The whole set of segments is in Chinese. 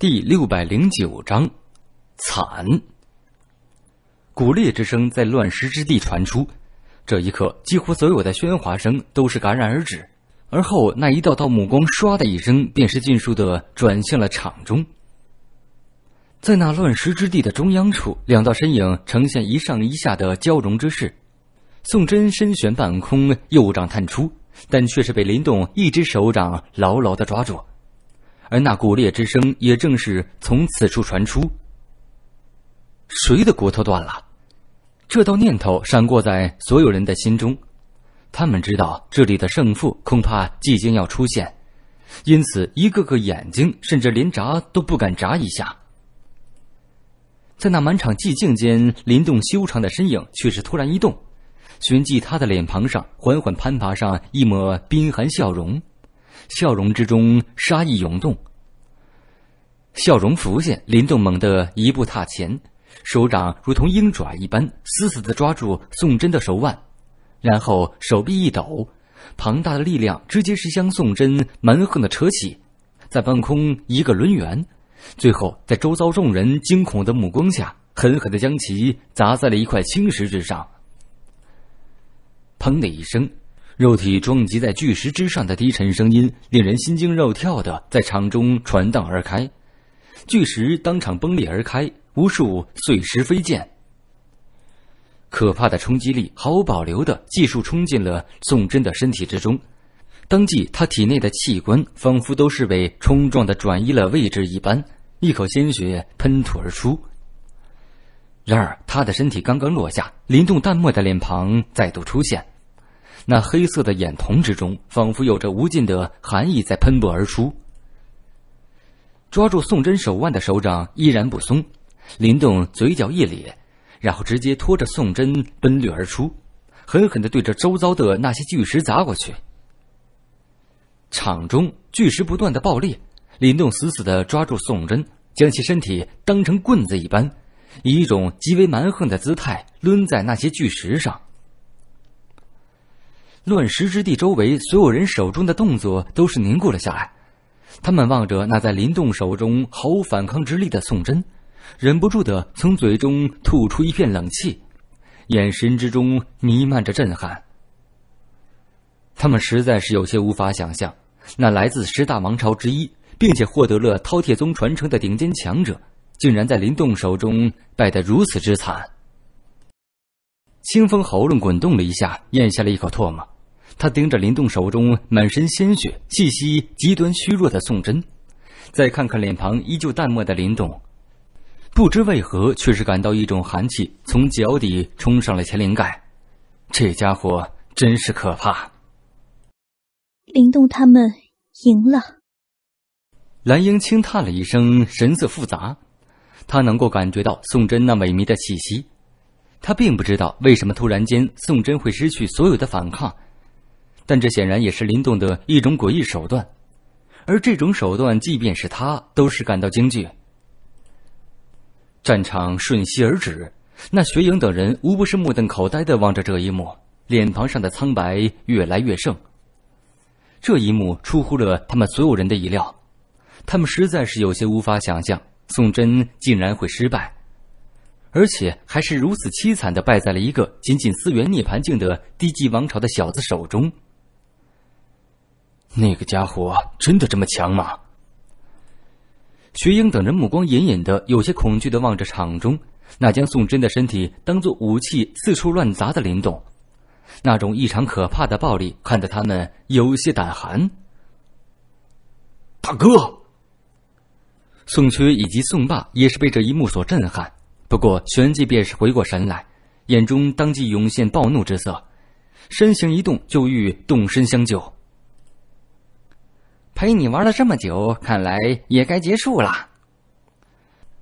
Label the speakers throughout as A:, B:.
A: 第六百零九章，惨！鼓裂之声在乱石之地传出，这一刻，几乎所有的喧哗声都是戛然而止。而后，那一道道目光唰的一声，便是尽数的转向了场中。在那乱石之地的中央处，两道身影呈现一上一下的交融之势。宋真身悬半空，右掌探出，但却是被林动一只手掌牢牢的抓住。而那骨裂之声，也正是从此处传出。谁的骨头断了？这道念头闪过在所有人的心中，他们知道这里的胜负恐怕即将要出现，因此一个个眼睛甚至连眨都不敢眨一下。在那满场寂静间，林动修长的身影却是突然一动，寻迹他的脸庞上缓缓攀爬上一抹冰寒笑容。笑容之中，杀意涌动。笑容浮现，林动猛地一步踏前，手掌如同鹰爪一般，死死地抓住宋真的手腕，然后手臂一抖，庞大的力量直接是将宋真蛮横的扯起，在半空一个抡圆，最后在周遭众人惊恐的目光下，狠狠地将其砸在了一块青石之上。砰的一声。肉体撞击在巨石之上的低沉声音，令人心惊肉跳的在场中传荡而开，巨石当场崩裂而开，无数碎石飞溅。可怕的冲击力毫无保留的尽数冲进了宋真的身体之中，当即他体内的器官仿佛都是被冲撞的转移了位置一般，一口鲜血喷吐而出。然而他的身体刚刚落下，灵动淡漠的脸庞再度出现。那黑色的眼瞳之中，仿佛有着无尽的寒意在喷薄而出。抓住宋真手腕的手掌依然不松，林动嘴角一咧，然后直接拖着宋真奔掠而出，狠狠的对着周遭的那些巨石砸过去。场中巨石不断的爆裂，林动死死的抓住宋真，将其身体当成棍子一般，以一种极为蛮横的姿态抡在那些巨石上。乱石之地周围，所有人手中的动作都是凝固了下来。他们望着那在林动手中毫无反抗之力的宋真，忍不住的从嘴中吐出一片冷气，眼神之中弥漫着震撼。他们实在是有些无法想象，那来自十大王朝之一，并且获得了饕餮宗传承的顶尖强者，竟然在林动手中败得如此之惨。清风喉咙滚动了一下，咽下了一口唾沫。他盯着林动手中满身鲜血、气息极端虚弱的宋真，再看看脸庞依旧淡漠的林动，不知为何，却是感到一种寒气从脚底冲上了前灵盖。这家伙真是可怕！林动他们赢了。蓝英轻叹了一声，神色复杂。他能够感觉到宋真那萎靡的气息。他并不知道为什么突然间宋真会失去所有的反抗，但这显然也是林动的一种诡异手段，而这种手段即便是他都是感到惊惧。战场瞬息而止，那雪影等人无不是目瞪口呆的望着这一幕，脸庞上的苍白越来越盛。这一幕出乎了他们所有人的意料，他们实在是有些无法想象宋真竟然会失败。而且还是如此凄惨的败在了一个仅仅四元涅盘境的低级王朝的小子手中。那个家伙真的这么强吗？学英等人目光隐隐的有些恐惧的望着场中那将宋真的身体当做武器四处乱砸的林动，那种异常可怕的暴力看得他们有些胆寒。大哥，宋缺以及宋霸也是被这一幕所震撼。不过，旋即便是回过神来，眼中当即涌现暴怒之色，身形一动就欲动身相救。陪你玩了这么久，看来也该结束了。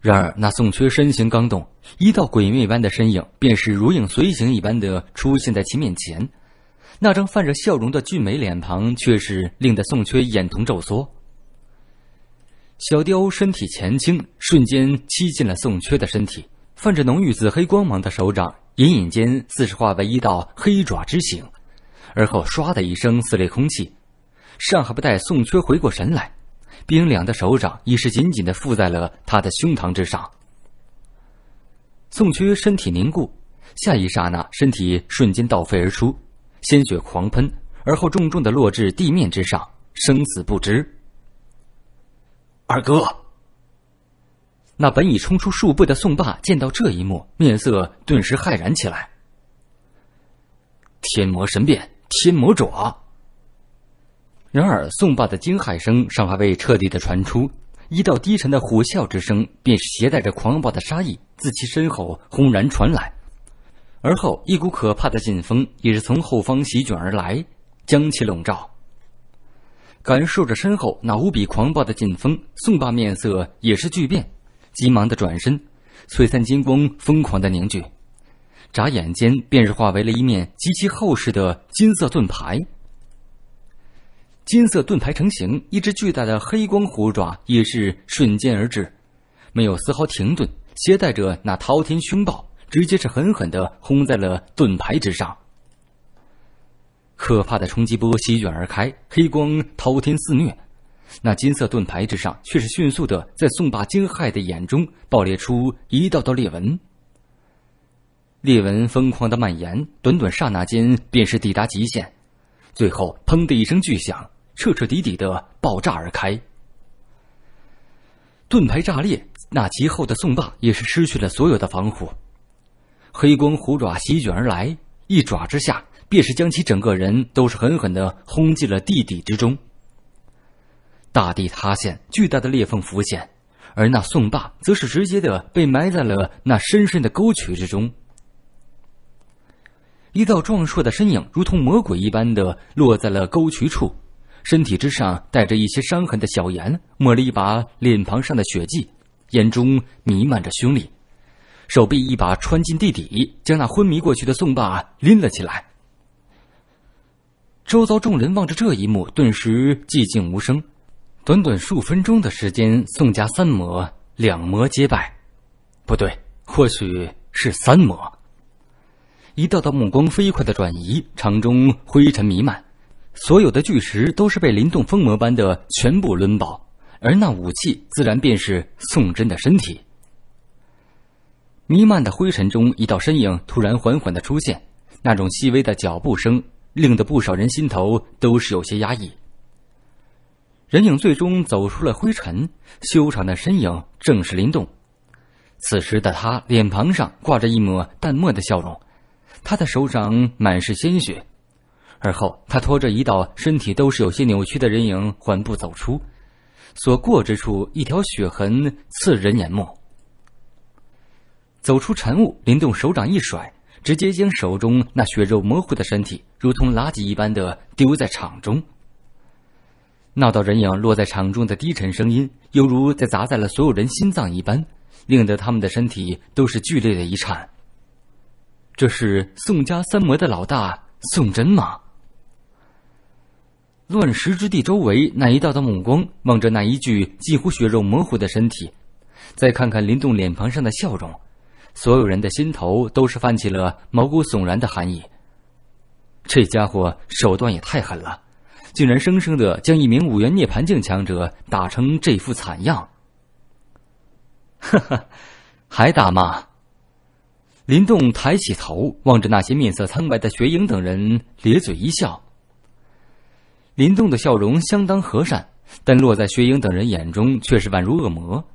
A: 然而，那宋缺身形刚动，一道鬼魅般的身影便是如影随形一般的出现在其面前，那张泛着笑容的俊美脸庞却是令得宋缺眼瞳骤缩。小雕身体前倾，瞬间吸进了宋缺的身体。泛着浓郁紫黑光芒的手掌，隐隐间似是化为一道黑爪之形，而后唰的一声撕裂空气。尚还不待宋缺回过神来，冰凉的手掌已是紧紧的附在了他的胸膛之上。宋缺身体凝固，下一刹那身体瞬间倒飞而出，鲜血狂喷，而后重重的落至地面之上，生死不知。二哥。那本已冲出数步的宋霸见到这一幕，面色顿时骇然起来。天魔神变，天魔爪。然而，宋霸的惊骇声尚还未彻底的传出，一道低沉的虎啸之声便携带着狂暴的杀意自其身后轰然传来，而后一股可怕的劲风也是从后方席卷而来，将其笼罩。感受着身后那无比狂暴的劲风，宋霸面色也是巨变。急忙的转身，璀璨金光疯狂的凝聚，眨眼间便是化为了一面极其厚实的金色盾牌。金色盾牌成型，一只巨大的黑光虎爪也是瞬间而至，没有丝毫停顿，携带着那滔天凶暴，直接是狠狠的轰在了盾牌之上。可怕的冲击波席卷而开，黑光滔天肆虐。那金色盾牌之上，却是迅速的在宋霸惊骇的眼中爆裂出一道道裂纹，裂纹疯狂的蔓延，短短刹那间便是抵达极限，最后“砰”的一声巨响，彻彻底底的爆炸而开。盾牌炸裂，那极厚的宋霸也是失去了所有的防护，黑光虎爪席卷而来，一爪之下，便是将其整个人都是狠狠的轰进了地底之中。大地塌陷，巨大的裂缝浮现，而那宋霸则是直接的被埋在了那深深的沟渠之中。一道壮硕的身影如同魔鬼一般的落在了沟渠处，身体之上带着一些伤痕的小炎抹了一把脸庞上的血迹，眼中弥漫着凶戾，手臂一把穿进地底，将那昏迷过去的宋霸拎了起来。周遭众人望着这一幕，顿时寂静无声。短短数分钟的时间，宋家三魔两魔皆败，不对，或许是三魔。一道道目光飞快的转移，场中灰尘弥漫，所有的巨石都是被林动风魔般的全部抡爆，而那武器自然便是宋真的身体。弥漫的灰尘中，一道身影突然缓缓的出现，那种细微的脚步声，令得不少人心头都是有些压抑。人影最终走出了灰尘，修长的身影正是林动。此时的他脸庞上挂着一抹淡漠的笑容，他的手掌满是鲜血。而后，他拖着一道身体都是有些扭曲的人影缓步走出，所过之处一条血痕刺人眼目。走出晨雾，林动手掌一甩，直接将手中那血肉模糊的身体如同垃圾一般的丢在场中。那道人影落在场中的低沉声音，犹如在砸在了所有人心脏一般，令得他们的身体都是剧烈的一颤。这是宋家三魔的老大宋真吗？乱石之地周围那一道道目光望着那一具几乎血肉模糊的身体，再看看林动脸庞上的笑容，所有人的心头都是泛起了毛骨悚然的寒意。这家伙手段也太狠了。竟然生生的将一名五元涅盘境强者打成这副惨样。呵呵，还打吗？林动抬起头，望着那些面色苍白的雪影等人，咧嘴一笑。林动的笑容相当和善，但落在雪影等人眼中却是宛如恶魔。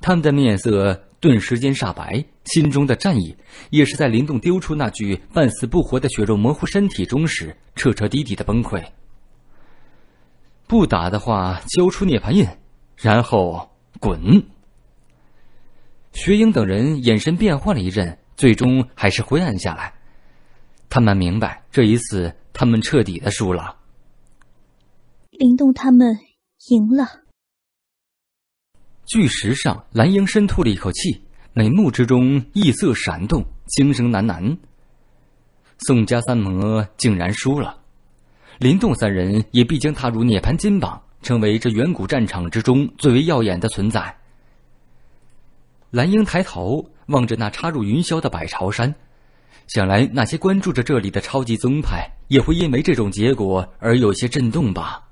A: 他们的面色顿时间煞白，心中的战意也是在林动丢出那具半死不活的血肉模糊身体中时彻彻底底的崩溃。不打的话，交出涅槃印，然后滚。雪鹰等人眼神变换了一阵，最终还是灰暗下来。他们明白，这一次他们彻底的输了。林动他们赢了。巨石上，蓝鹰深吐了一口气，眉目之中异色闪动，轻声喃喃：“宋家三魔竟然输了。”林动三人也必将踏入涅槃金榜，成为这远古战场之中最为耀眼的存在。蓝英抬头望着那插入云霄的百朝山，想来那些关注着这里的超级宗派，也会因为这种结果而有些震动吧。